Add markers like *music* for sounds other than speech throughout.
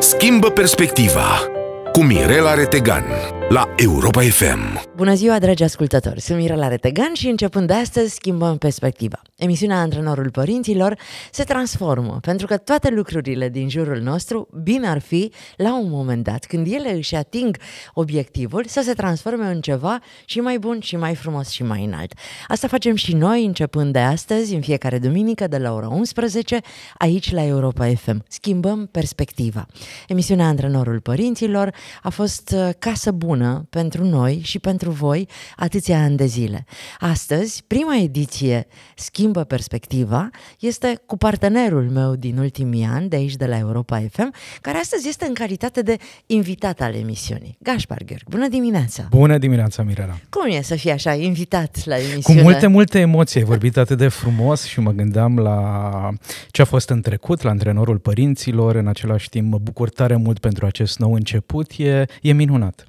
Schimbă perspectiva cu Mirela Retegan la Europa FM. Bună ziua, dragi ascultători! Sunt Mirela Retegan și începând de astăzi schimbăm perspectiva. Emisiunea Antrenorul Părinților se transformă pentru că toate lucrurile din jurul nostru, bine ar fi, la un moment dat, când ele își ating obiectivul, să se transforme în ceva și mai bun, și mai frumos, și mai înalt. Asta facem și noi începând de astăzi, în fiecare duminică de la ora 11, aici la Europa FM. Schimbăm perspectiva. Emisiunea Antrenorul Părinților a fost uh, casă bună pentru noi și pentru pentru voi atâția ani de zile. Astăzi, prima ediție Schimbă Perspectiva este cu partenerul meu din ultimii ani, de aici, de la Europa FM, care astăzi este în calitate de invitat al emisiunii. Gașpar Gheorghe, bună dimineața! Bună dimineața, Mirela! Cum e să fii așa invitat la emisiune? Cu multe, multe emoții. Ai vorbit atât de frumos și mă gândeam la ce a fost în trecut, la antrenorul părinților. În același timp, mă bucur tare mult pentru acest nou început. E, e minunat!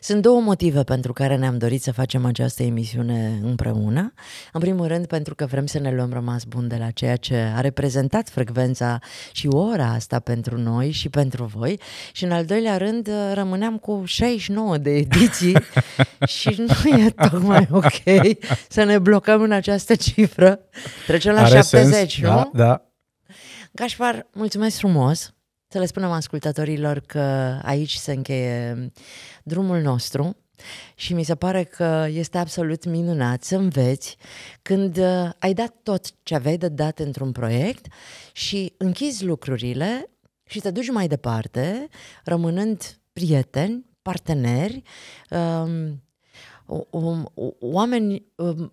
Sunt două motive pentru care ne-am dorit să facem această emisiune împreună. În primul rând, pentru că vrem să ne luăm rămas bun de la ceea ce a reprezentat frecvența și ora asta pentru noi și pentru voi. Și în al doilea rând, rămâneam cu 69 de ediții *laughs* și nu e tocmai ok să ne blocăm în această cifră. Trecem la Are 70, sens. Da, nu? Da, da. Gașpar, mulțumesc frumos! Să le spunem ascultătorilor că aici se încheie drumul nostru și mi se pare că este absolut minunat să înveți când uh, ai dat tot ce aveai de dat într-un proiect și închizi lucrurile și te duci mai departe, rămânând prieteni, parteneri, um, um, oameni um,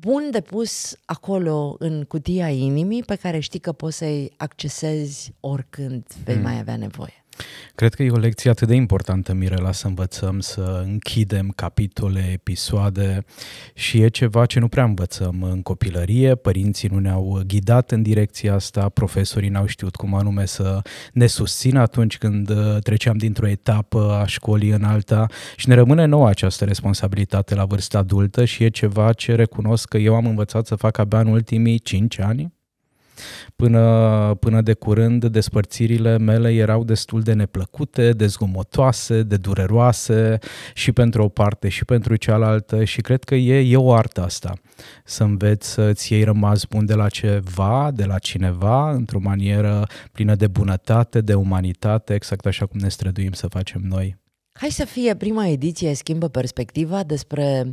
bun de pus acolo în cutia inimii pe care știi că poți să-i accesezi oricând vei mm. mai avea nevoie. Cred că e o lecție atât de importantă, Mirela, să învățăm să închidem capitole, episoade și e ceva ce nu prea învățăm în copilărie, părinții nu ne-au ghidat în direcția asta, profesorii n-au știut cum anume să ne susțină atunci când uh, treceam dintr-o etapă a școlii în alta și ne rămâne nouă această responsabilitate la vârsta adultă și e ceva ce recunosc că eu am învățat să fac abia în ultimii 5 ani, Până, până de curând, despărțirile mele erau destul de neplăcute, de zgomotoase, de dureroase și pentru o parte și pentru cealaltă și cred că e, e o artă asta. Să înveți să-ți iei rămas bun de la ceva, de la cineva, într-o manieră plină de bunătate, de umanitate, exact așa cum ne străduim să facem noi. Hai să fie prima ediție Schimbă Perspectiva despre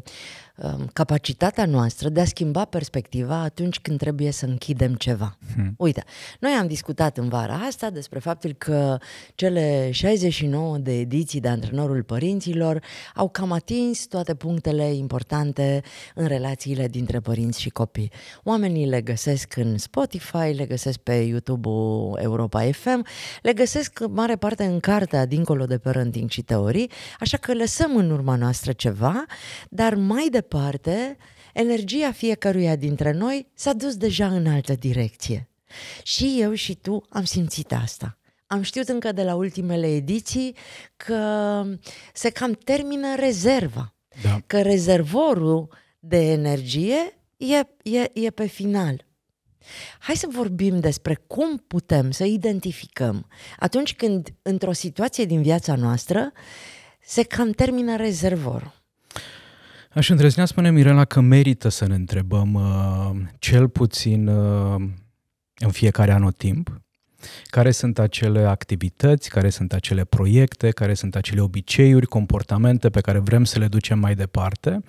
Um, capacitatea noastră de a schimba perspectiva atunci când trebuie să închidem ceva. Hmm. Uite, noi am discutat în vara asta despre faptul că cele 69 de ediții de Antrenorul Părinților au cam atins toate punctele importante în relațiile dintre părinți și copii. Oamenii le găsesc în Spotify, le găsesc pe YouTube-ul Europa FM, le găsesc mare parte în cartea Dincolo de Parenting și Teorii, așa că lăsăm în urma noastră ceva, dar mai departe departe, energia fiecăruia dintre noi s-a dus deja în altă direcție. Și eu și tu am simțit asta. Am știut încă de la ultimele ediții că se cam termină rezerva. Da. Că rezervorul de energie e, e, e pe final. Hai să vorbim despre cum putem să identificăm atunci când, într-o situație din viața noastră, se cam termină rezervorul. Aș îndrăznea spune Mirela că merită să ne întrebăm uh, cel puțin uh, în fiecare anotimp care sunt acele activități, care sunt acele proiecte, care sunt acele obiceiuri, comportamente pe care vrem să le ducem mai departe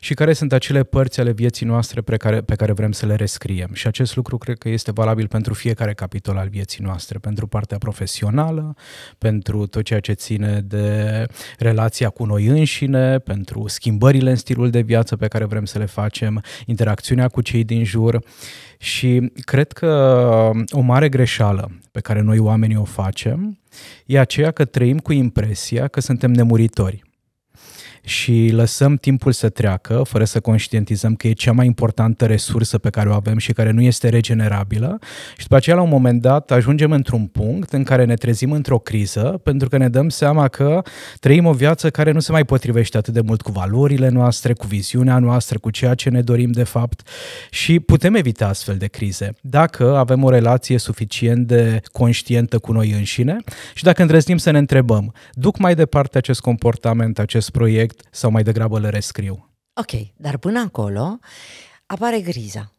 și care sunt acele părți ale vieții noastre pe care, pe care vrem să le rescriem. Și acest lucru cred că este valabil pentru fiecare capitol al vieții noastre, pentru partea profesională, pentru tot ceea ce ține de relația cu noi înșine, pentru schimbările în stilul de viață pe care vrem să le facem, interacțiunea cu cei din jur. Și cred că um, o mare greșeală pe care noi oamenii o facem e aceea că trăim cu impresia că suntem nemuritori și lăsăm timpul să treacă fără să conștientizăm că e cea mai importantă resursă pe care o avem și care nu este regenerabilă și după aceea la un moment dat ajungem într-un punct în care ne trezim într-o criză pentru că ne dăm seama că trăim o viață care nu se mai potrivește atât de mult cu valorile noastre, cu viziunea noastră, cu ceea ce ne dorim de fapt și putem evita astfel de crize dacă avem o relație suficient de conștientă cu noi înșine și dacă îndrăznim să ne întrebăm, duc mai departe acest comportament, acest proiect, subiect sau mai degrabă le rescriu. Ok, dar până acolo apare griza.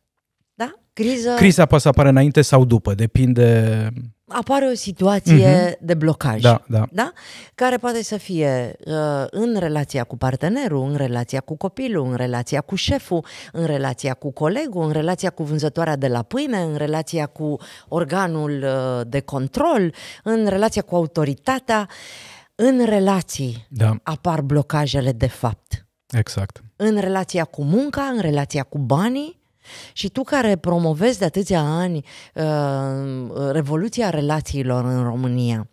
Da? Griza... Criza poate să apară înainte sau după, depinde... Apare o situație uh-huh. de blocaj, da, da. Da? care poate să fie uh, în relația cu partenerul, în relația cu copilul, în relația cu șeful, în relația cu colegul, în relația cu vânzătoarea de la pâine, în relația cu organul uh, de control, în relația cu autoritatea. Uh, în relații da. apar blocajele de fapt. Exact. În relația cu munca, în relația cu banii și tu care promovezi de atâția ani uh, revoluția relațiilor în România.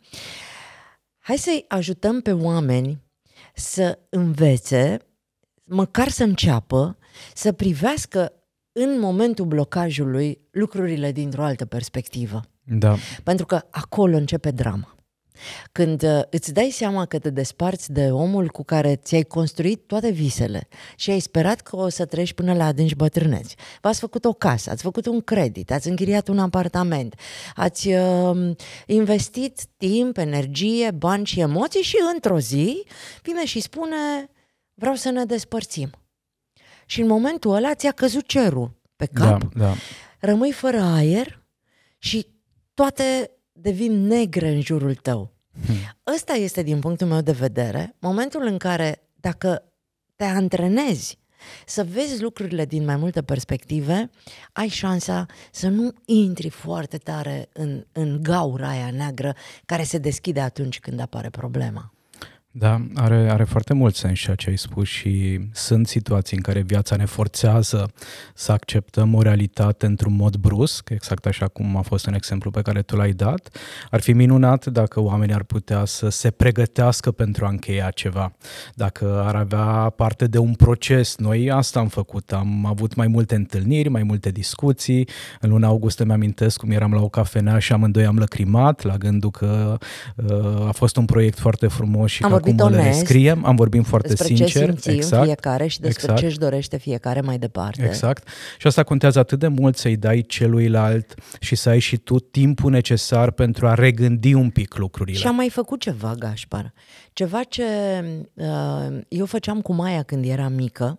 Hai să-i ajutăm pe oameni să învețe, măcar să înceapă, să privească în momentul blocajului lucrurile dintr-o altă perspectivă. Da. Pentru că acolo începe drama. Când uh, îți dai seama că te desparți de omul cu care ți-ai construit toate visele și ai sperat că o să treci până la adânci bătrâneți, v-ați făcut o casă, ați făcut un credit, ați închiriat un apartament, ați uh, investit timp, energie, bani și emoții și într-o zi vine și spune vreau să ne despărțim. Și în momentul ăla ți-a căzut cerul pe cap, da, da. rămâi fără aer și toate devin negre în jurul tău. Hmm. Ăsta este, din punctul meu de vedere, momentul în care, dacă te antrenezi să vezi lucrurile din mai multe perspective, ai șansa să nu intri foarte tare în, în gaura aia neagră care se deschide atunci când apare problema. Da, are, are foarte mult sens ceea ce ai spus și sunt situații în care viața ne forțează să acceptăm o realitate într-un mod brusc, exact așa cum a fost un exemplu pe care tu l-ai dat. Ar fi minunat dacă oamenii ar putea să se pregătească pentru a încheia ceva, dacă ar avea parte de un proces. Noi asta am făcut, am avut mai multe întâlniri, mai multe discuții. În luna august îmi amintesc cum eram la o cafenea și amândoi am lăcrimat la gândul că uh, a fost un proiect foarte frumos și am vorbit cum onest, le scriem, am vorbit foarte despre sincer. Despre ce exact, fiecare și despre exact, ce își dorește fiecare mai departe. Exact. Și asta contează atât de mult să-i dai celuilalt și să ai și tu timpul necesar pentru a regândi un pic lucrurile. Și am mai făcut ceva, Gașpar. Ceva ce uh, eu făceam cu Maia când era mică,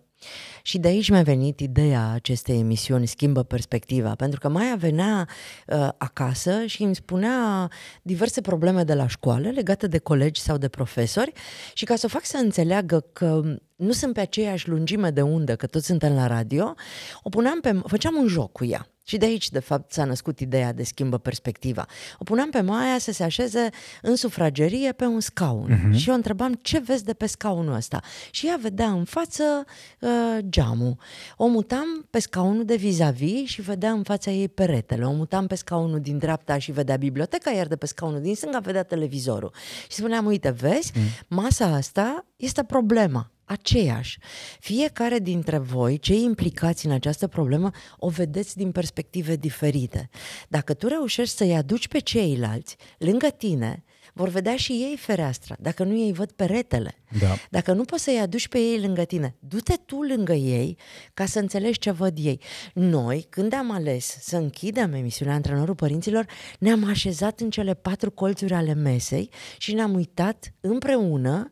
și de aici mi-a venit ideea acestei emisiuni Schimbă perspectiva, pentru că Maia venea uh, acasă și îmi spunea diverse probleme de la școală legate de colegi sau de profesori și ca să o fac să înțeleagă că nu sunt pe aceeași lungime de undă, că toți suntem la radio, o puneam pe, făceam un joc cu ea. Și de aici, de fapt, s-a născut ideea de schimbă perspectiva. O puneam pe Maia să se așeze în sufragerie pe un scaun uh-huh. și o întrebam ce vezi de pe scaunul ăsta. Și ea vedea în față uh, geamul. O mutam pe scaunul de vis-a-vis și vedea în fața ei peretele. O mutam pe scaunul din dreapta și vedea biblioteca, iar de pe scaunul din stânga vedea televizorul. Și spuneam, uite, vezi, uh-huh. masa asta este problema aceeași. Fiecare dintre voi, cei implicați în această problemă, o vedeți din perspective diferite. Dacă tu reușești să-i aduci pe ceilalți lângă tine, vor vedea și ei fereastra, dacă nu ei văd peretele. Da. Dacă nu poți să-i aduci pe ei lângă tine, du-te tu lângă ei ca să înțelegi ce văd ei. Noi, când am ales să închidem emisiunea Antrenorul Părinților, ne-am așezat în cele patru colțuri ale mesei și ne-am uitat împreună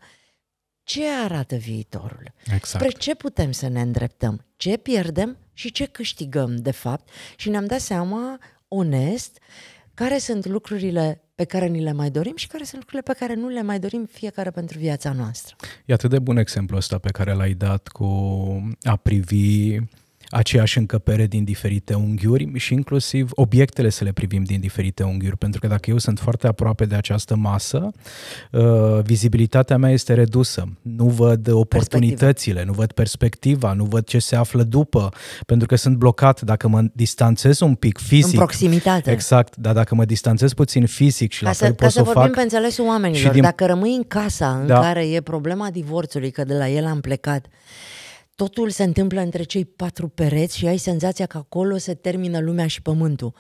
ce arată viitorul, exact. spre ce putem să ne îndreptăm, ce pierdem și ce câștigăm de fapt și ne-am dat seama onest care sunt lucrurile pe care ni le mai dorim și care sunt lucrurile pe care nu le mai dorim fiecare pentru viața noastră. E atât de bun exemplu ăsta pe care l-ai dat cu a privi aceeași încăpere din diferite unghiuri și inclusiv obiectele să le privim din diferite unghiuri, pentru că dacă eu sunt foarte aproape de această masă, uh, vizibilitatea mea este redusă. Nu văd oportunitățile, nu văd perspectiva, nu văd ce se află după, pentru că sunt blocat dacă mă distanțez un pic fizic. În proximitate. Exact, dar dacă mă distanțez puțin fizic și ca la fel să, pot ca să, să vorbim fac, pe înțelesul oamenilor, din... dacă rămâi în casa în da. care e problema divorțului, că de la el am plecat, totul se întâmplă între cei patru pereți și ai senzația că acolo se termină lumea și pământul.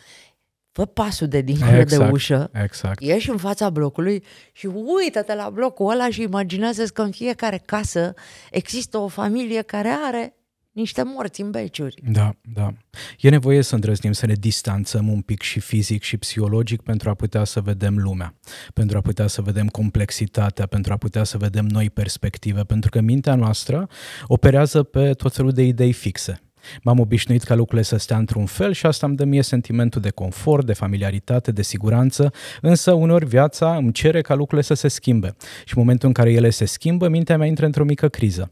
Fă pasul de dincolo exact, de ușă, exact. ieși în fața blocului și uită-te la blocul ăla și imaginează că în fiecare casă există o familie care are niște morți în beciuri. Da, da. E nevoie să îndrăznim, să ne distanțăm un pic și fizic și psihologic pentru a putea să vedem lumea, pentru a putea să vedem complexitatea, pentru a putea să vedem noi perspective, pentru că mintea noastră operează pe tot felul de idei fixe. M-am obișnuit ca lucrurile să stea într-un fel și asta îmi dă mie sentimentul de confort, de familiaritate, de siguranță, însă uneori viața îmi cere ca lucrurile să se schimbe și în momentul în care ele se schimbă, mintea mea intră într-o mică criză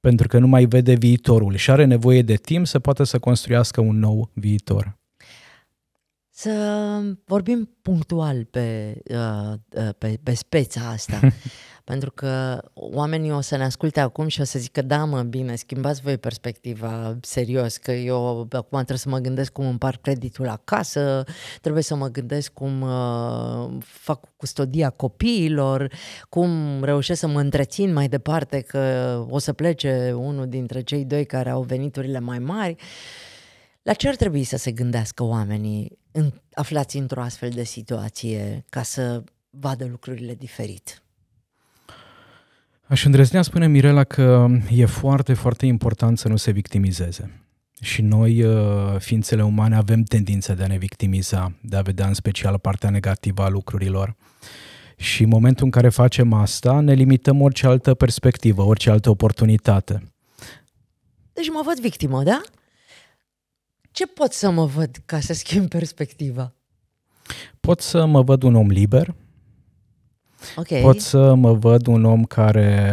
pentru că nu mai vede viitorul și are nevoie de timp să poată să construiască un nou viitor. Să vorbim punctual pe, uh, uh, pe, pe speța asta. *laughs* pentru că oamenii o să ne asculte acum și o să zică, da mă, bine, schimbați voi perspectiva, serios, că eu acum trebuie să mă gândesc cum împart creditul acasă, trebuie să mă gândesc cum uh, fac custodia copiilor, cum reușesc să mă întrețin mai departe că o să plece unul dintre cei doi care au veniturile mai mari. La ce ar trebui să se gândească oamenii în, aflați într-o astfel de situație ca să vadă lucrurile diferit? Aș îndrăznea spune Mirela că e foarte, foarte important să nu se victimizeze. Și noi, uh, ființele umane, avem tendința de a ne victimiza, de a vedea în special partea negativă a lucrurilor. Și în momentul în care facem asta, ne limităm orice altă perspectivă, orice altă oportunitate. Deci mă văd victimă, da? Ce pot să mă văd ca să schimb perspectiva? Pot să mă văd un om liber, Okay. Pot să mă văd un om care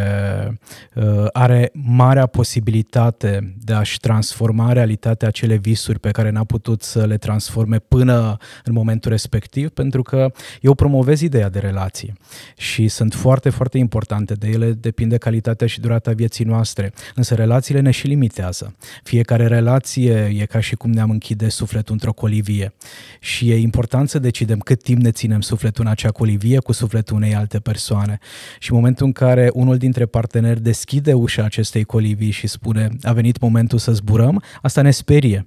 uh, are marea posibilitate de a-și transforma realitatea acele visuri pe care n-a putut să le transforme până în momentul respectiv, pentru că eu promovez ideea de relații și sunt foarte, foarte importante. De ele depinde calitatea și durata vieții noastre. Însă relațiile ne și limitează. Fiecare relație e ca și cum ne-am închide sufletul într-o colivie și e important să decidem cât timp ne ținem sufletul în acea colivie cu sufletul unei alte persoane. Și în momentul în care unul dintre parteneri deschide ușa acestei colibii și spune a venit momentul să zburăm, asta ne sperie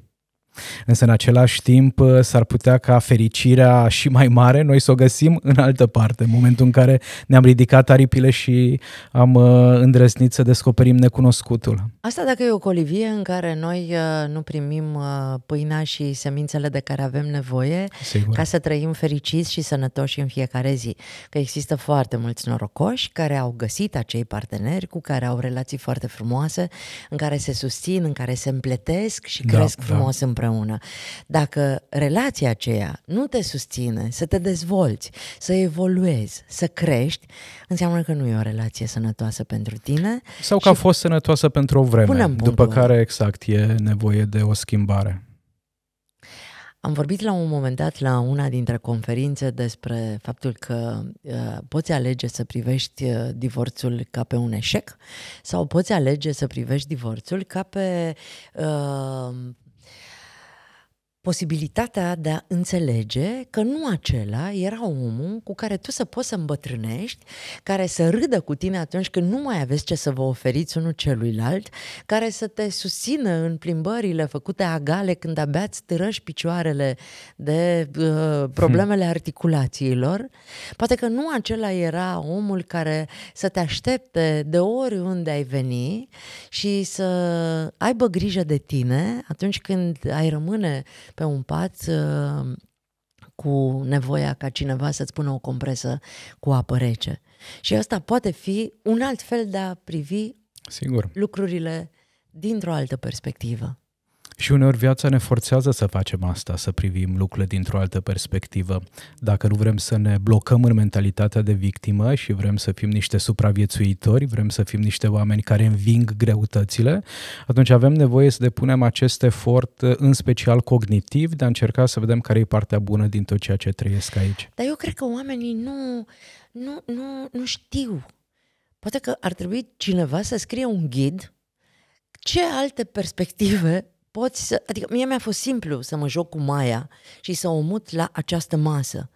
Însă în același timp uh, s-ar putea ca fericirea și mai mare noi să o găsim în altă parte, în momentul în care ne-am ridicat aripile și am uh, îndrăznit să descoperim necunoscutul. Asta dacă e o colivie în care noi uh, nu primim pâinea și semințele de care avem nevoie Sigur. ca să trăim fericiți și sănătoși în fiecare zi. Că există foarte mulți norocoși care au găsit acei parteneri cu care au relații foarte frumoase, în care se susțin, în care se împletesc și da, cresc da. frumos împreună împreună. Dacă relația aceea nu te susține să te dezvolți, să evoluezi, să crești, înseamnă că nu e o relație sănătoasă pentru tine. Sau că a fost sănătoasă pentru o vreme, după care exact e nevoie de o schimbare. Am vorbit la un moment dat la una dintre conferințe despre faptul că uh, poți alege să privești uh, divorțul ca pe un eșec sau poți alege să privești divorțul ca pe uh, posibilitatea de a înțelege că nu acela era omul cu care tu să poți să îmbătrânești, care să râdă cu tine atunci când nu mai aveți ce să vă oferiți unul celuilalt, care să te susțină în plimbările făcute agale când abia îți târăși picioarele de uh, problemele hmm. articulațiilor. Poate că nu acela era omul care să te aștepte de oriunde ai veni și să aibă grijă de tine atunci când ai rămâne pe un pat uh, cu nevoia ca cineva să-ți pună o compresă cu apă rece. Și asta poate fi un alt fel de a privi Sigur. lucrurile dintr-o altă perspectivă. Și uneori viața ne forțează să facem asta, să privim lucrurile dintr-o altă perspectivă. Dacă nu vrem să ne blocăm în mentalitatea de victimă și vrem să fim niște supraviețuitori, vrem să fim niște oameni care înving greutățile, atunci avem nevoie să depunem acest efort, în special cognitiv, de a încerca să vedem care e partea bună din tot ceea ce trăiesc aici. Dar eu cred că oamenii nu, nu, nu, nu știu. Poate că ar trebui cineva să scrie un ghid ce alte perspective poți să... Adică mie mi-a fost simplu să mă joc cu Maia și să o mut la această masă.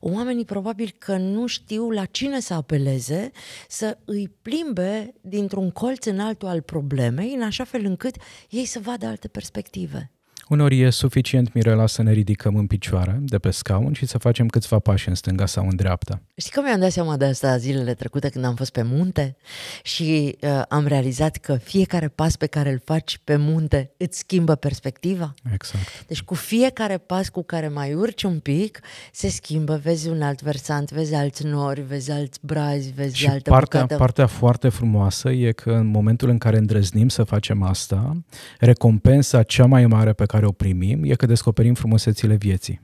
Oamenii probabil că nu știu la cine să apeleze să îi plimbe dintr-un colț în altul al problemei, în așa fel încât ei să vadă alte perspective. Unor e suficient, Mirela, să ne ridicăm în picioare de pe scaun și să facem câțiva pași în stânga sau în dreapta. Știi că mi-am dat seama de asta zilele trecute când am fost pe munte și uh, am realizat că fiecare pas pe care îl faci pe munte îți schimbă perspectiva? Exact. Deci cu fiecare pas cu care mai urci un pic, se schimbă, vezi un alt versant, vezi alți nori, vezi alți brazi, vezi și altă partea, bucată. partea foarte frumoasă e că în momentul în care îndrăznim să facem asta, recompensa cea mai mare pe care care o primim e că descoperim frumusețile vieții.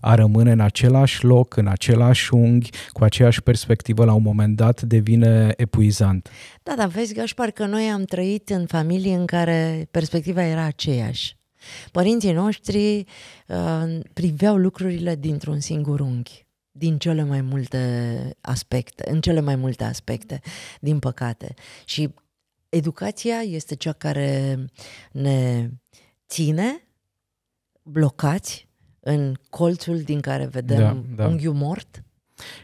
A rămâne în același loc, în același unghi, cu aceeași perspectivă, la un moment dat devine epuizant. Da, dar vezi, Gașpar, că noi am trăit în familii în care perspectiva era aceeași. Părinții noștri uh, priveau lucrurile dintr-un singur unghi din cele mai multe aspecte, în cele mai multe aspecte, din păcate. Și educația este cea care ne ține blocați în colțul din care vedem da, da. unghiul mort?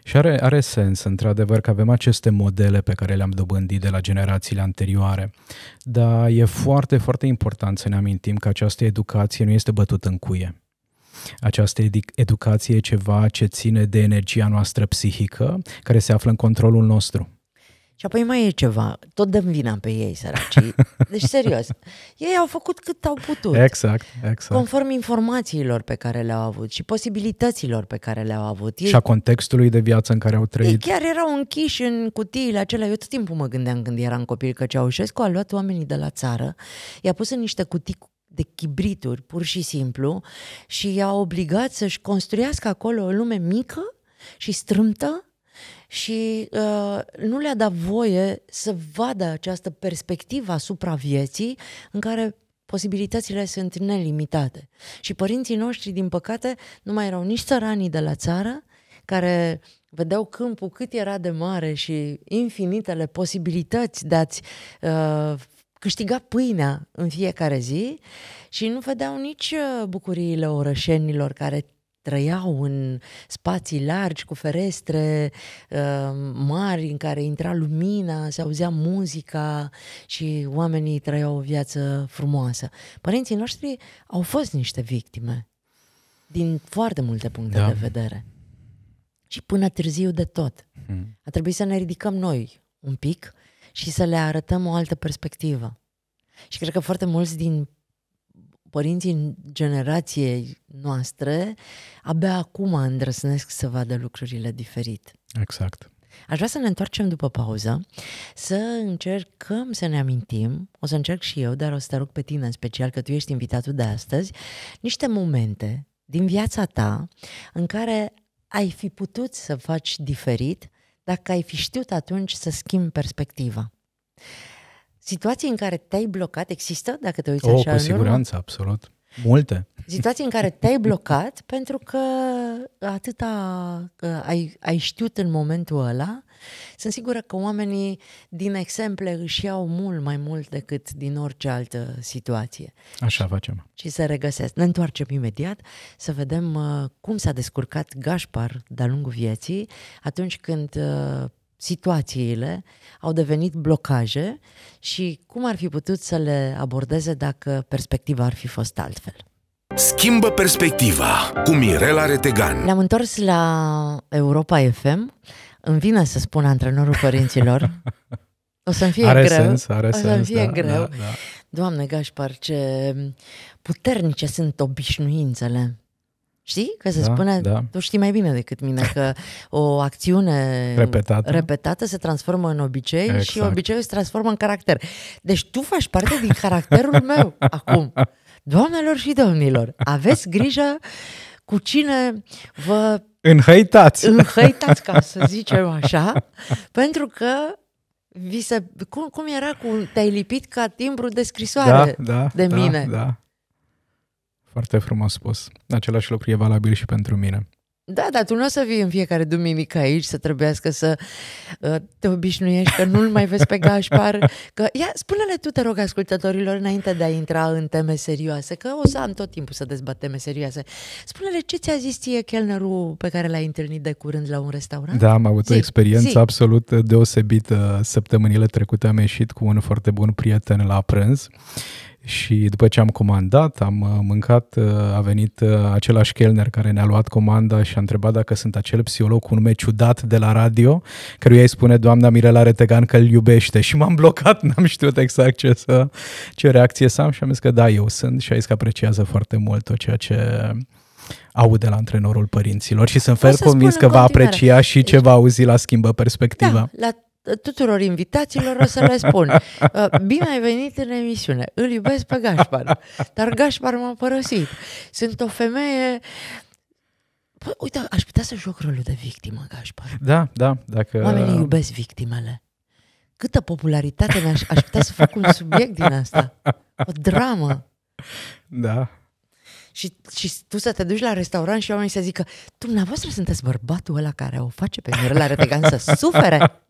Și are, are sens, într-adevăr, că avem aceste modele pe care le-am dobândit de la generațiile anterioare, dar e foarte, foarte important să ne amintim că această educație nu este bătută în cuie. Această educație e ceva ce ține de energia noastră psihică, care se află în controlul nostru. Și apoi mai e ceva, tot dăm vina pe ei, săracii. Deci, serios, ei au făcut cât au putut. Exact, exact. Conform informațiilor pe care le-au avut și posibilităților pe care le-au avut. Ei, și a contextului de viață în care au trăit. Ei chiar erau închiși în cutiile acelea. Eu tot timpul mă gândeam când eram copil că Ceaușescu a luat oamenii de la țară, i-a pus în niște cutii de chibrituri, pur și simplu, și i-a obligat să-și construiască acolo o lume mică și strâmtă și uh, nu le-a dat voie să vadă această perspectivă asupra vieții în care posibilitățile sunt nelimitate. Și părinții noștri, din păcate, nu mai erau nici țăranii de la țară, care vedeau câmpul cât era de mare și infinitele posibilități de a-ți uh, câștiga pâinea în fiecare zi și nu vedeau nici uh, bucuriile orășenilor care trăiau în spații largi, cu ferestre uh, mari în care intra lumina, se auzea muzica și oamenii trăiau o viață frumoasă. Părinții noștri au fost niște victime din foarte multe puncte da. de vedere. Și până târziu de tot. Hmm. A trebuit să ne ridicăm noi un pic și să le arătăm o altă perspectivă. Și cred că foarte mulți din părinții generației noastre abia acum îndrăsnesc să vadă lucrurile diferit. Exact. Aș vrea să ne întoarcem după pauză, să încercăm să ne amintim, o să încerc și eu, dar o să te rog pe tine în special, că tu ești invitatul de astăzi, niște momente din viața ta în care ai fi putut să faci diferit dacă ai fi știut atunci să schimbi perspectiva. Situații în care te-ai blocat există, dacă te uiți oh, așa cu în siguranță, urmă? absolut. Multe. Situații în care te-ai blocat pentru că atâta că ai, ai știut în momentul ăla, sunt sigură că oamenii din exemple își iau mult mai mult decât din orice altă situație. Așa facem. Și să regăsesc. Ne întoarcem imediat să vedem uh, cum s-a descurcat Gașpar de-a lungul vieții atunci când uh, situațiile au devenit blocaje și cum ar fi putut să le abordeze dacă perspectiva ar fi fost altfel. Schimbă perspectiva cu Mirela Retegan. Ne-am întors la Europa FM. Îmi vine să spun antrenorul părinților. O să-mi fie are greu. Sens, are o să-mi fie da, greu. Da, da. Doamne Gașpar, ce puternice sunt obișnuințele. Știi? Că se da, spune, da. tu știi mai bine decât mine, că o acțiune repetată, repetată se transformă în obicei exact. și obiceiul se transformă în caracter. Deci tu faci parte din caracterul meu acum. Doamnelor și domnilor, aveți grijă cu cine vă... Înhăitați! Înhăitați, ca să zicem așa, pentru că vi se, cum, cum era cu te-ai lipit ca timbru de scrisoare da, da, de da, mine. Da, da. Foarte frumos spus. Același lucru e valabil și pentru mine. Da, dar tu nu o să vii în fiecare duminică aici să trebuiască să uh, te obișnuiești că nu-l mai vezi pe Gașpar. Că, ia, spune-le tu, te rog, ascultătorilor, înainte de a intra în teme serioase, că o să am tot timpul să dezbat teme serioase. Spune-le ce ți-a zis ție chelnerul pe care l-ai întâlnit de curând la un restaurant? Da, am avut zi, o experiență zi. absolut deosebită. Săptămânile trecute am ieșit cu un foarte bun prieten la prânz și după ce am comandat, am uh, mâncat, uh, a venit uh, același chelner care ne-a luat comanda și a întrebat dacă sunt acel psiholog cu nume ciudat de la radio, căruia îi spune doamna Mirela Retegan că îl iubește *laughs* și m-am blocat, n-am știut exact ce, să, ce reacție să am și am zis că da, eu sunt și a zis că apreciază foarte mult tot ceea ce aud de la antrenorul părinților și sunt fel convins că va aprecia și ce va auzi la schimbă perspectiva. Da, la tuturor invitațiilor o să le spun. *laughs* Uh, bine ai venit în emisiune. Îl iubesc pe Gașpar. Dar Gașpar m-a părăsit. Sunt o femeie... Pă, uite, aș putea să joc rolul de victimă, Gașpar. Da, da. Dacă... Oamenii iubesc victimele. Câtă popularitate mi-aș aș putea să fac un subiect din asta. O dramă. Da, și, și tu să te duci la restaurant și oamenii să zică dumneavoastră sunteți bărbatul ăla care o face pe Mirela Retegan să sufere.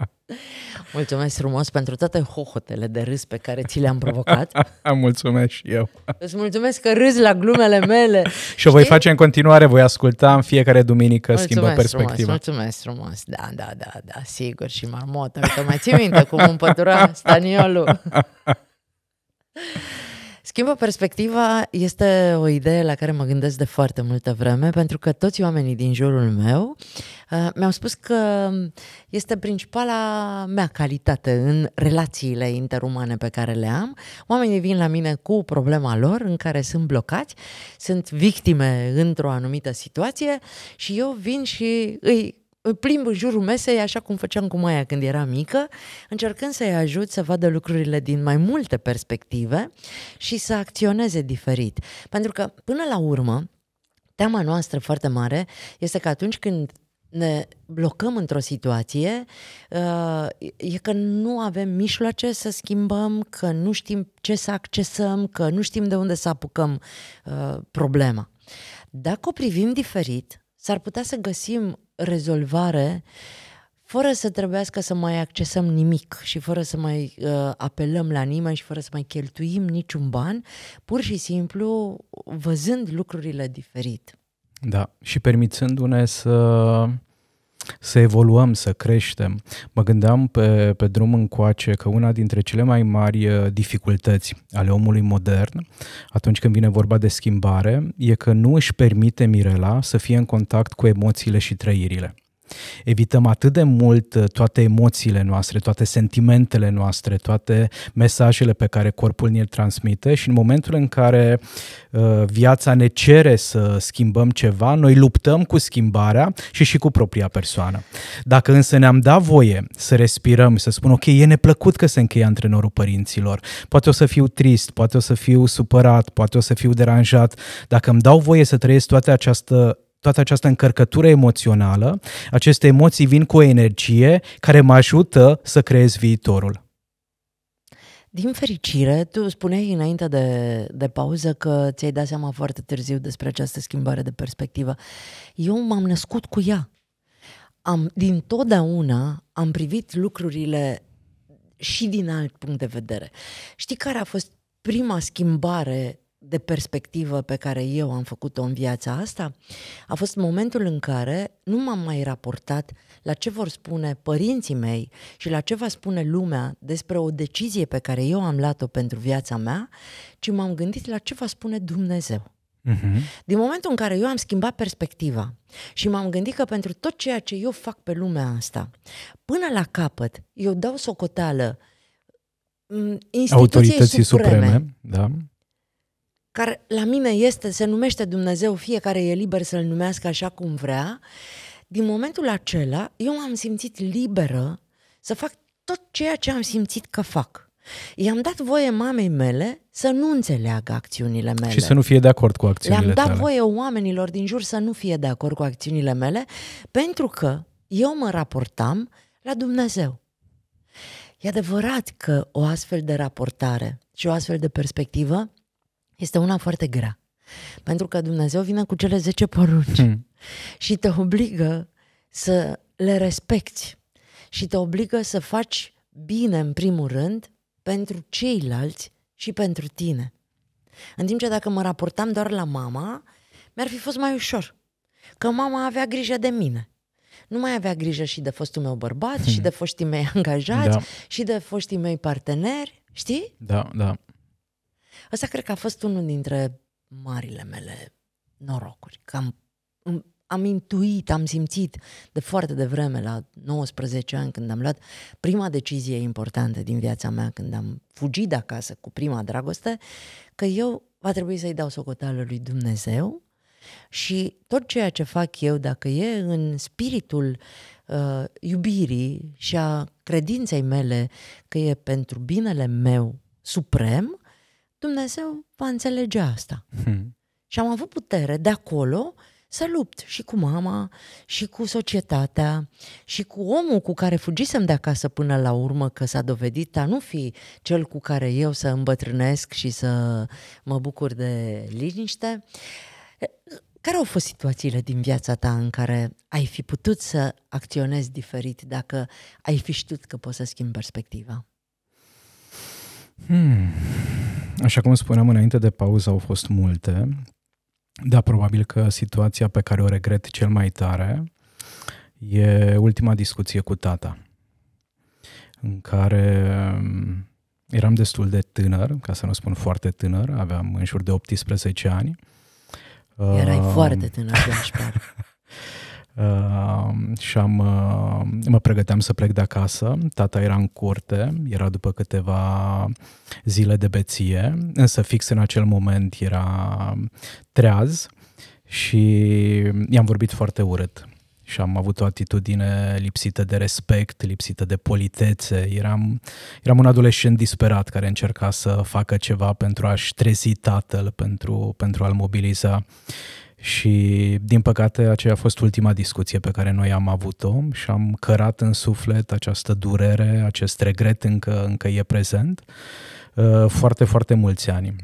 *laughs* Mulțumesc frumos pentru toate hohotele de râs pe care ți le-am provocat. *laughs* mulțumesc și eu. Îți mulțumesc că râzi la glumele mele. *laughs* și o voi face în continuare, voi asculta în fiecare duminică mulțumesc schimbă perspectiva. Frumos, mulțumesc frumos, da, da, da, da, sigur și marmotă. că mai ții minte cum împătura staniolul. Schimbă perspectiva este o idee la care mă gândesc de foarte multă vreme, pentru că toți oamenii din jurul meu uh, mi-au spus că este principala mea calitate în relațiile interumane pe care le am. Oamenii vin la mine cu problema lor în care sunt blocați, sunt victime într-o anumită situație și eu vin și îi plimb în jurul mesei, așa cum făceam cu Maia când era mică, încercând să-i ajut să vadă lucrurile din mai multe perspective și să acționeze diferit. Pentru că, până la urmă, teama noastră foarte mare este că atunci când ne blocăm într-o situație, uh, e că nu avem mijloace să schimbăm, că nu știm ce să accesăm, că nu știm de unde să apucăm uh, problema. Dacă o privim diferit, s-ar putea să găsim rezolvare fără să trebuiască să mai accesăm nimic și fără să mai uh, apelăm la nimeni și fără să mai cheltuim niciun ban, pur și simplu văzând lucrurile diferit. Da, și permițându-ne să să evoluăm, să creștem. Mă gândeam pe, pe drum încoace că una dintre cele mai mari uh, dificultăți ale omului modern, atunci când vine vorba de schimbare, e că nu își permite Mirela să fie în contact cu emoțiile și trăirile. Evităm atât de mult uh, toate emoțiile noastre, toate sentimentele noastre, toate mesajele pe care corpul ne transmite și în momentul în care uh, viața ne cere să schimbăm ceva, noi luptăm cu schimbarea și și cu propria persoană. Dacă însă ne-am dat voie să respirăm, să spun, ok, e neplăcut că se încheie antrenorul părinților, poate o să fiu trist, poate o să fiu supărat, poate o să fiu deranjat, dacă îmi dau voie să trăiesc toate această toată această încărcătură emoțională, aceste emoții vin cu o energie care mă ajută să creez viitorul. Din fericire, tu spuneai înainte de, de pauză că ți-ai dat seama foarte târziu despre această schimbare de perspectivă. Eu m-am născut cu ea. Am, din totdeauna am privit lucrurile și din alt punct de vedere. Știi care a fost prima schimbare de perspectivă pe care eu am făcut-o în viața asta a fost momentul în care nu m-am mai raportat la ce vor spune părinții mei și la ce va spune lumea despre o decizie pe care eu am luat-o pentru viața mea, ci m-am gândit la ce va spune Dumnezeu. Mhm. Din momentul în care eu am schimbat perspectiva și m-am gândit că pentru tot ceea ce eu fac pe lumea asta, până la capăt, eu dau socoteală mm, instituției Autorității supreme, supreme da care la mine este, se numește Dumnezeu, fiecare e liber să-L numească așa cum vrea, din momentul acela eu m-am simțit liberă să fac tot ceea ce am simțit că fac. I-am dat voie mamei mele să nu înțeleagă acțiunile mele. Și să nu fie de acord cu acțiunile Le-am dat tale. voie oamenilor din jur să nu fie de acord cu acțiunile mele, pentru că eu mă raportam la Dumnezeu. E adevărat că o astfel de raportare și o astfel de perspectivă este una foarte grea. Pentru că Dumnezeu vine cu cele 10 porunci hmm. și te obligă să le respecti și te obligă să faci bine, în primul rând, pentru ceilalți și pentru tine. În timp ce dacă mă raportam doar la mama, mi-ar fi fost mai ușor. Că mama avea grijă de mine. Nu mai avea grijă și de fostul meu bărbat, hmm. și de foștii mei angajați, da. și de foștii mei parteneri, știi? Da, da. Ăsta cred că a fost unul dintre marile mele norocuri. Că am, am intuit, am simțit de foarte devreme, la 19 ani, când am luat prima decizie importantă din viața mea, când am fugit de acasă cu prima dragoste, că eu va trebui să-i dau socoteală lui Dumnezeu și tot ceea ce fac eu, dacă e în spiritul uh, iubirii și a credinței mele că e pentru binele meu suprem, Dumnezeu va înțelege asta. Hmm. Și am avut putere de acolo să lupt și cu mama, și cu societatea, și cu omul cu care fugisem de acasă până la urmă, că s-a dovedit a nu fi cel cu care eu să îmbătrânesc și să mă bucur de liniște. Care au fost situațiile din viața ta în care ai fi putut să acționezi diferit dacă ai fi știut că poți să schimbi perspectiva? Hmm. Așa cum spuneam înainte de pauză, au fost multe, dar probabil că situația pe care o regret cel mai tare e ultima discuție cu tata, în care mm, eram destul de tânăr, ca să nu spun foarte tânăr, aveam în jur de 18 ani. Erai uh, foarte tânăr, aș *laughs* Uh, și am, uh, mă pregăteam să plec de acasă, tata era în curte, era după câteva zile de beție, însă fix în acel moment era treaz și i-am vorbit foarte urât și am avut o atitudine lipsită de respect, lipsită de politețe. Eram, eram un adolescent disperat care încerca să facă ceva pentru a-și trezi tatăl, pentru, pentru a-l mobiliza. Și, din păcate, aceea a fost ultima discuție pe care noi am avut-o și am cărat în suflet această durere, acest regret încă, încă e prezent, uh, foarte, foarte mulți ani.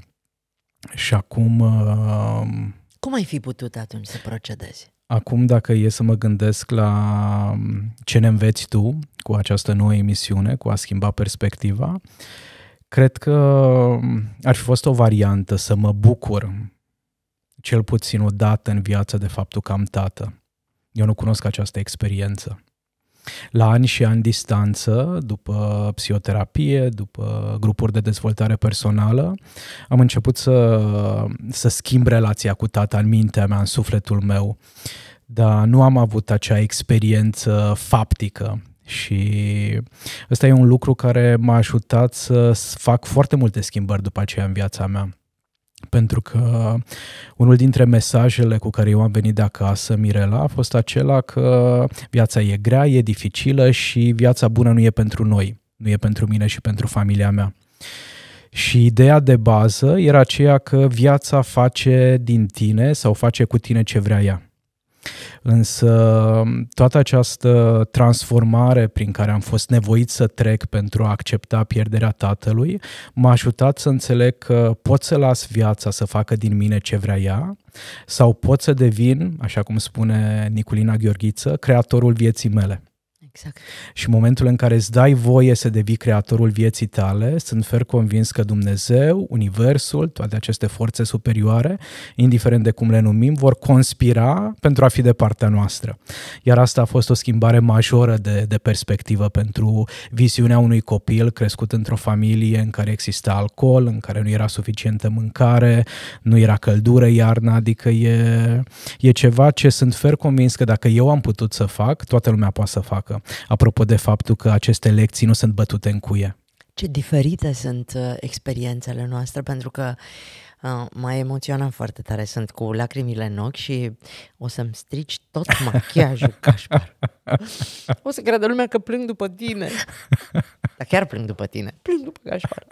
Și acum... Uh, Cum ai fi putut atunci să procedezi? Acum, dacă e să mă gândesc la um, ce ne înveți tu cu această nouă emisiune, cu a schimba perspectiva, cred că um, ar fi fost o variantă să mă bucur cel puțin o dată în viață de faptul că am tată. Eu nu cunosc această experiență. La ani și ani distanță, după psihoterapie, după grupuri de dezvoltare personală, am început să, să schimb relația cu tata în mintea mea, în sufletul meu, dar nu am avut acea experiență faptică și ăsta e un lucru care m-a ajutat să fac foarte multe schimbări după aceea în viața mea pentru că unul dintre mesajele cu care eu am venit de acasă, Mirela, a fost acela că viața e grea, e dificilă și viața bună nu e pentru noi, nu e pentru mine și pentru familia mea. Și ideea de bază era aceea că viața face din tine sau face cu tine ce vrea ea. Însă toată această transformare prin care am fost nevoit să trec pentru a accepta pierderea tatălui m-a ajutat să înțeleg că pot să las viața să facă din mine ce vrea ea sau pot să devin, așa cum spune Niculina Gheorghiță, creatorul vieții mele. Exact. Și momentul în care îți dai voie să devii creatorul vieții tale, sunt fer convins că Dumnezeu, Universul, toate aceste forțe superioare, indiferent de cum le numim, vor conspira pentru a fi de partea noastră. Iar asta a fost o schimbare majoră de, de perspectivă pentru viziunea unui copil crescut într-o familie în care exista alcool, în care nu era suficientă mâncare, nu era căldură iarna, adică e, e ceva ce sunt fer convins că dacă eu am putut să fac, toată lumea poate să facă apropo de faptul că aceste lecții nu sunt bătute în cuie. Ce diferite sunt uh, experiențele noastre, pentru că uh, mă emoționam foarte tare. Sunt cu lacrimile în ochi și o să-mi strici tot *laughs* machiajul, Cașpar. *laughs* O să creadă lumea că plâng după tine. Dar chiar plâng după tine. Plâng după Cașpar.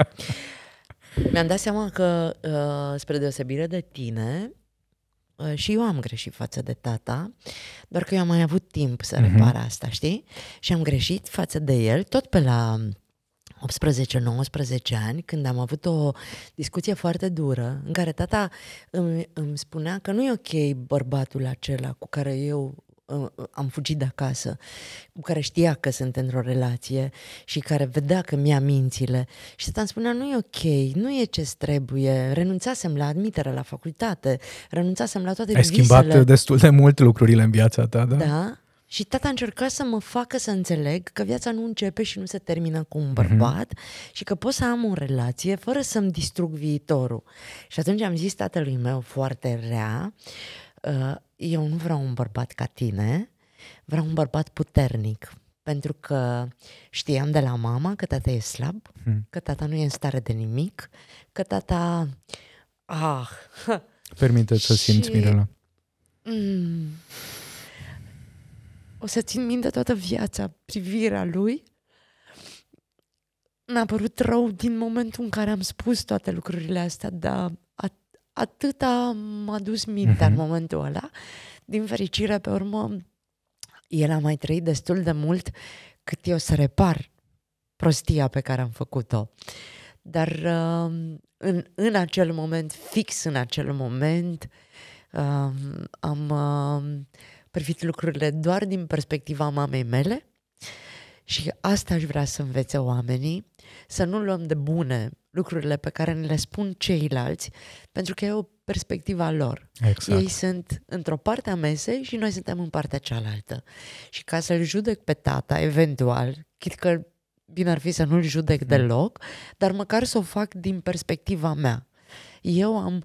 Mi-am dat seama că, uh, spre deosebire de tine, Uh, și eu am greșit față de tata, doar că eu am mai avut timp să mhm. repar asta, știi? Și am greșit față de el tot pe la 18-19 ani, când am avut o discuție foarte dură, în care tata îmi, îmi spunea că nu e ok bărbatul acela cu care eu Uh, uh, am fugit de acasă, cu care știa că sunt într-o relație și care vedea că mi-a mințile și stăteam spunea nu e ok, nu e ce trebuie, renunțasem la admitere la facultate, renunțasem la toate Ai visele. schimbat destul de mult lucrurile în viața ta, da? Da, și tata încerca să mă facă să înțeleg că viața nu începe și nu se termină cu un mhm. bărbat mm-hmm. și că pot să am o relație fără să-mi distrug viitorul. Și atunci am zis tatălui meu foarte rea, uh, Uh, eu nu vreau un bărbat ca tine, vreau un bărbat puternic. Pentru că știam de la mama că tata e slab, hmm. că tata nu e în stare de nimic, că tata... Ah. *laughs* Permite să și... simți, Mirela. Mm, o să țin minte toată viața privirea lui. Mi-a părut rău din momentul în care am spus toate lucrurile astea, dar atâta m-a dus mintea uh-huh. în mhm. momentul ăla. Din fericire, pe urmă, el a mai trăit destul de mult cât eu să repar prostia pe care am făcut-o. Dar uh, în, în acel moment, fix în acel moment, uh, am uh, um, privit lucrurile doar din perspectiva mamei mele și asta aș vrea să învețe oamenii, să nu luăm de bune lucrurile pe care ne le spun ceilalți, pentru că e o perspectivă a lor. Exact. Ei sunt într-o parte a mesei și noi suntem în partea cealaltă. Și ca să-l judec pe tata, eventual, chit că bine ar fi să nu-l judec mm. deloc, dar măcar să o fac din perspectiva mea. Eu am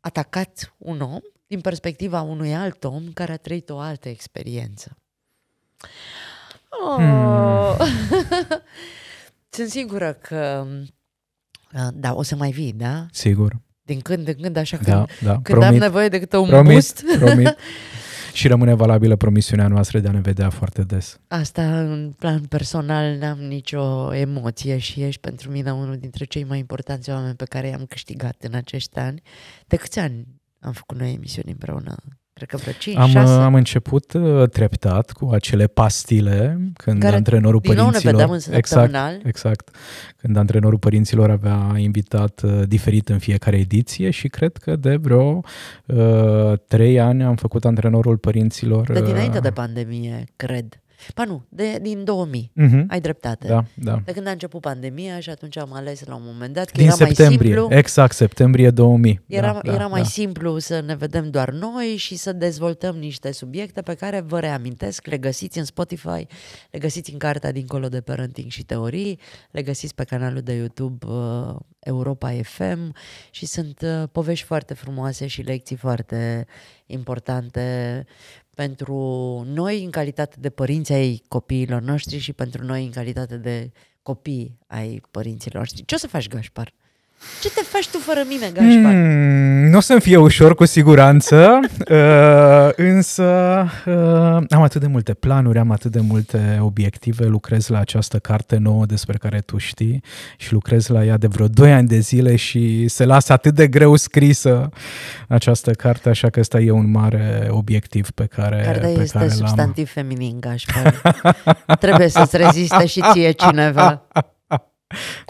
atacat un om din perspectiva unui alt om care a trăit o altă experiență. Oh, Mm. Sunt sigură că... Uh, da, o să mai vii, da? Sigur. Din când în când, așa că da, da, când promit, am nevoie de câte un promit, boost. Promit. *laughs* și rămâne valabilă promisiunea noastră de a ne vedea foarte des. Asta în plan personal n-am nicio emoție și ești pentru mine unul dintre cei mai importanți oameni pe care i-am câștigat în acești ani. De câți ani am făcut noi emisiuni împreună? Cred că vreo 5, am, 6. am început uh, treptat cu acele pastile când Care, antrenorul din părinților... nou ne vedeam în exact, exact. Când antrenorul părinților avea invitat uh, diferit în fiecare ediție și cred că de vreo uh, 3 ani am făcut antrenorul părinților... De dinainte uh, de pandemie, cred pa nu, de, din 2000. Mm-hmm. Ai dreptate. Da, da. De când a început pandemia și atunci am ales la un moment dat că din era septembrie, mai simplu. Exact, septembrie 2000. Era, da, da, era mai da. simplu să ne vedem doar noi și să dezvoltăm niște subiecte pe care vă reamintesc, le găsiți în Spotify, le găsiți în cartea dincolo de parenting și teorii, le găsiți pe canalul de YouTube uh, Europa FM și sunt uh, povești foarte frumoase și lecții foarte importante pentru noi în calitate de părinți ai copiilor noștri și pentru noi în calitate de copii ai părinților noștri. Ce o să faci, Gașpar? Ce te faci tu fără mine, Gașpar? Hmm, nu o să-mi fie ușor, cu siguranță, *laughs* uh, însă uh, am atât de multe planuri, am atât de multe obiective, lucrez la această carte nouă despre care tu știi și lucrez la ea de vreo 2 ani de zile și se lasă atât de greu scrisă această carte, așa că ăsta e un mare obiectiv pe care, Cartea pe este care substantiv l-am. feminin, Gașpar. Trebuie să-ți reziste și ție cineva. *laughs*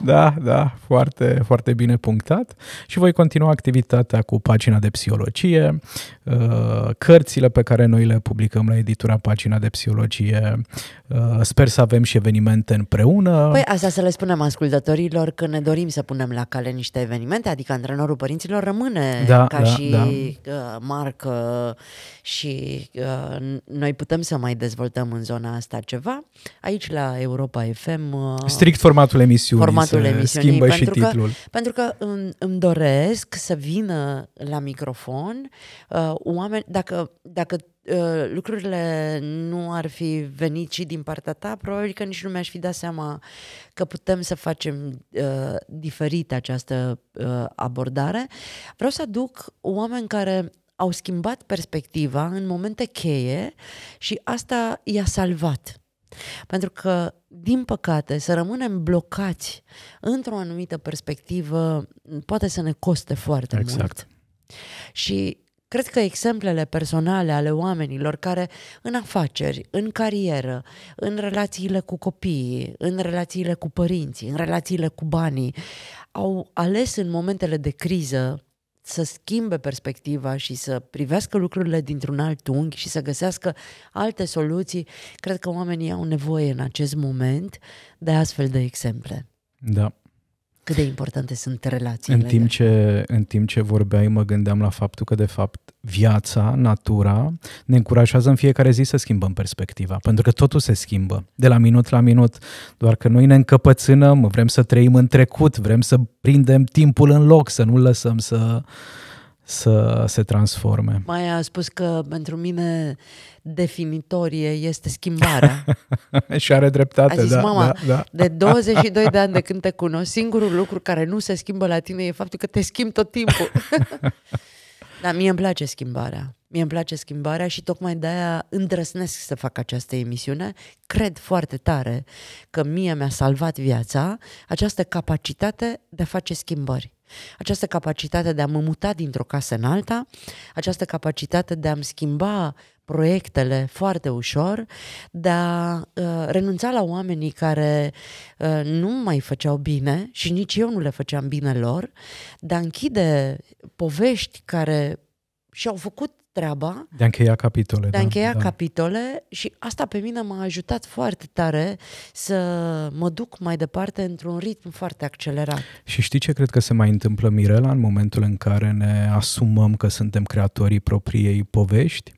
Da, da, foarte, foarte bine punctat. Și voi continua activitatea cu pagina de psihologie, uh, cărțile pe care noi le publicăm la editura Pagina de Psihologie. Uh, sper să avem și evenimente împreună. Păi asta să le spunem ascultătorilor că ne dorim să punem la cale niște evenimente, adică antrenorul părinților rămâne da, ca da, și da. Uh, marcă și noi putem să mai dezvoltăm în zona asta ceva. Aici la Europa FM... Strict formatul emisiunii emisiunii formatul se emisiunii, schimbă pentru și că, titlul. Pentru că îmi, îmi doresc să vină la microfon uh, oameni, dacă, dacă uh, lucrurile nu ar fi venit și din partea ta, probabil că nici nu mi-aș fi dat seama că putem să facem uh, diferit această uh, abordare. Vreau să aduc oameni care au schimbat perspectiva în momente cheie și asta i-a salvat pentru că, din păcate, să rămânem blocați într-o anumită perspectivă poate să ne coste foarte exact. mult. Și cred că exemplele personale ale oamenilor care în afaceri, în carieră, în relațiile cu copiii, în relațiile cu părinții, în relațiile cu banii, au ales în momentele de criză să schimbe perspectiva și să privească lucrurile dintr-un alt unghi și să găsească alte soluții, cred că oamenii au nevoie în acest moment de astfel de exemple. Da. Cât de importante sunt relațiile? În timp, ce, în timp ce vorbeai, mă gândeam la faptul că, de fapt, viața, natura, ne încurajează în fiecare zi să schimbăm perspectiva, pentru că totul se schimbă, de la minut la minut, doar că noi ne încăpățânăm, vrem să trăim în trecut, vrem să prindem timpul în loc, să nu lăsăm să să se transforme. Mai a spus că pentru mine definitorie este schimbarea. *laughs* și are dreptate, a zis, da, mama, da, da. de 22 de ani de când te cunosc, singurul lucru care nu se schimbă la tine e faptul că te schimbi tot timpul. *laughs* Dar mie îmi place schimbarea mie îmi place schimbarea și tocmai de-aia îndrăsnesc să fac această emisiune. Cred foarte tare că mie mi-a salvat viața această capacitate de a face schimbări. Această capacitate de a mă muta dintr-o casă în alta, această capacitate de a-mi schimba proiectele foarte ușor, de a uh, renunța la oamenii care uh, nu mai făceau bine și nici eu nu le făceam bine lor, de a închide povești care și-au făcut treaba. De a încheia capitole. De a da, încheia da, capitole și asta pe mine m-a ajutat foarte tare să mă duc mai departe într-un ritm foarte accelerat. Și știi ce cred că se mai întâmplă, Mirela, în momentul în care ne asumăm că suntem creatorii propriei povești?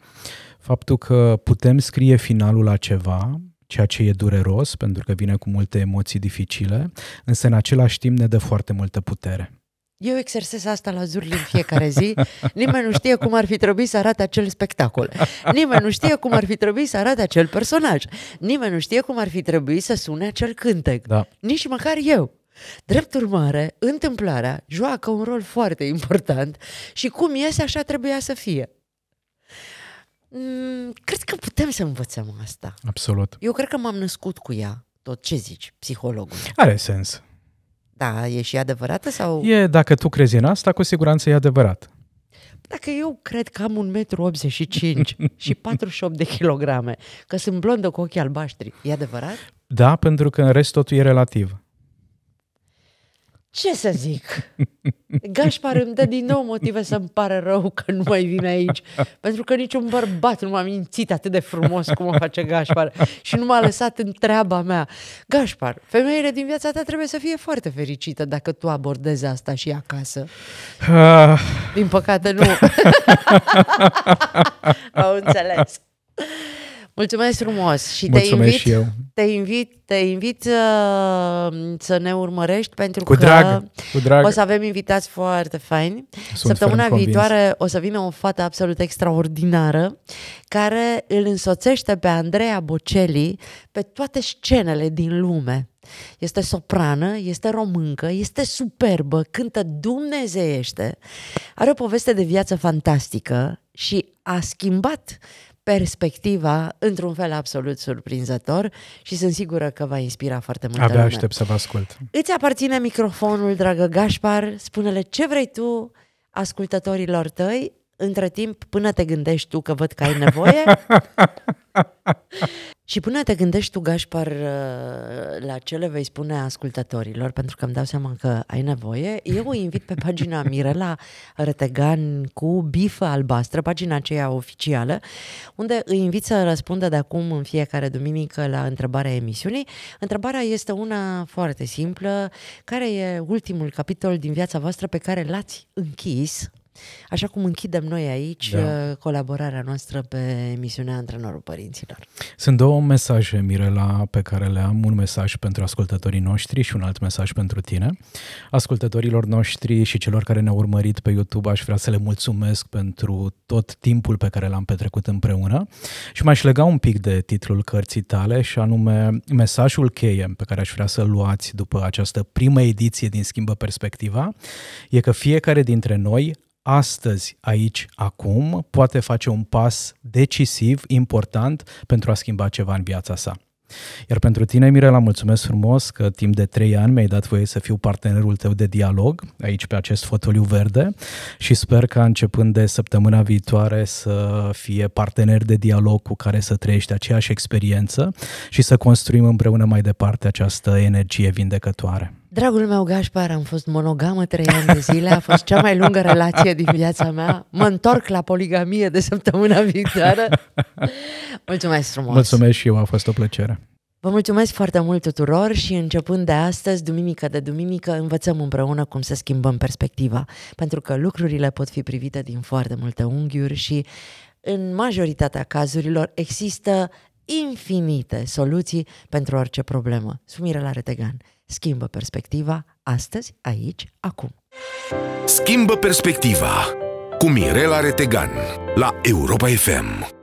Faptul că putem scrie finalul la ceva, ceea ce e dureros, pentru că vine cu multe emoții dificile, însă în același timp ne dă foarte multă putere eu exersez asta la Zurli în fiecare zi. Nimeni nu știe cum ar fi trebuit să arate acel spectacol. Nimeni nu știe cum ar fi trebuit să arate acel personaj. Nimeni nu știe cum ar fi trebuit să sune acel cântec. Da. Nici măcar eu. Drept urmare, întâmplarea joacă un rol foarte important și cum iese, așa trebuia să fie. Mm, cred că putem să învățăm asta. Absolut. Eu cred că m-am născut cu ea, tot ce zici, psihologul. Are sens. Da, e și adevărată sau... E, dacă tu crezi în asta, cu siguranță e adevărat. Dacă eu cred că am 1,85 m și 48 *laughs* de kilograme, că sunt blondă cu ochii albaștri, e adevărat? Da, pentru că în rest totul e relativ ce să zic? Gașpar îmi dă din nou motive să-mi pară rău că nu mai vin aici, pentru că niciun bărbat nu m-a mințit atât de frumos cum o face Gașpar și nu m-a lăsat în treaba mea. Gașpar, femeile din viața ta trebuie să fie foarte fericită dacă tu abordezi asta și acasă. Din păcate nu. *laughs* Au înțeles. Mulțumesc frumos și Mulțumesc te invit și eu te invit, te invit să, uh, să ne urmărești pentru cu că drag, cu drag. o să avem invitați foarte faini. Sunt Săptămâna viitoare convins. o să vină o fată absolut extraordinară care îl însoțește pe Andreea Bocelli pe toate scenele din lume. Este soprană, este româncă, este superbă, cântă dumnezeiește, are o poveste de viață fantastică și a schimbat perspectiva într-un fel absolut surprinzător și sunt sigură că va inspira foarte mult. Abia lume. aștept să vă ascult. Îți aparține microfonul, dragă Gașpar, spune-le ce vrei tu ascultătorilor tăi, între timp, până te gândești tu că văd că ai nevoie, *laughs* și până te gândești tu, Gașpar, uh, la ce le vei spune ascultătorilor, pentru că îmi dau seama că ai nevoie, eu o invit pe pagina *laughs* Mirela Retegan cu bifă albastră, pagina aceea oficială, unde îi invit să răspundă de acum în fiecare duminică la întrebarea emisiunii. Întrebarea este una foarte simplă, care e ultimul capitol din viața voastră pe care l-ați închis Așa cum închidem noi aici da. Uh, colaborarea noastră pe emisiunea Antrenorul Părinților. Sunt două mesaje, Mirela, pe care le am. Un mesaj pentru ascultătorii noștri și un alt mesaj pentru tine. Ascultătorilor noștri și celor care ne-au urmărit pe YouTube, aș vrea să le mulțumesc pentru tot timpul pe care l-am petrecut împreună și m-aș lega un pic de titlul cărții tale și anume mesajul cheie pe care aș vrea să-l luați după această primă ediție din Schimbă Perspectiva e că fiecare dintre noi astăzi, aici, acum, poate face un pas decisiv, important, pentru a schimba ceva în viața sa. Iar pentru tine, Mirela, mulțumesc frumos că timp de trei ani mi-ai dat voie să fiu partenerul tău de dialog aici pe acest fotoliu verde și sper că începând de săptămâna viitoare să fie partener de dialog cu care să trăiești aceeași experiență și să construim împreună mai departe această energie vindecătoare. Dragul meu Gașpar, am fost monogamă trei ani de zile, a fost cea mai lungă relație din viața mea. Mă întorc la poligamie de săptămâna viitoare. Mulțumesc frumos! Mulțumesc și eu, a fost o plăcere! Vă mulțumesc foarte mult tuturor și începând de astăzi, duminică de duminică, învățăm împreună cum să schimbăm perspectiva, pentru că lucrurile pot fi privite din foarte multe unghiuri și în majoritatea cazurilor există infinite soluții pentru orice problemă. Sumire la Retegan. Schimbă perspectiva astăzi, aici, acum. Schimbă perspectiva cu Mirela Retegan la Europa FM.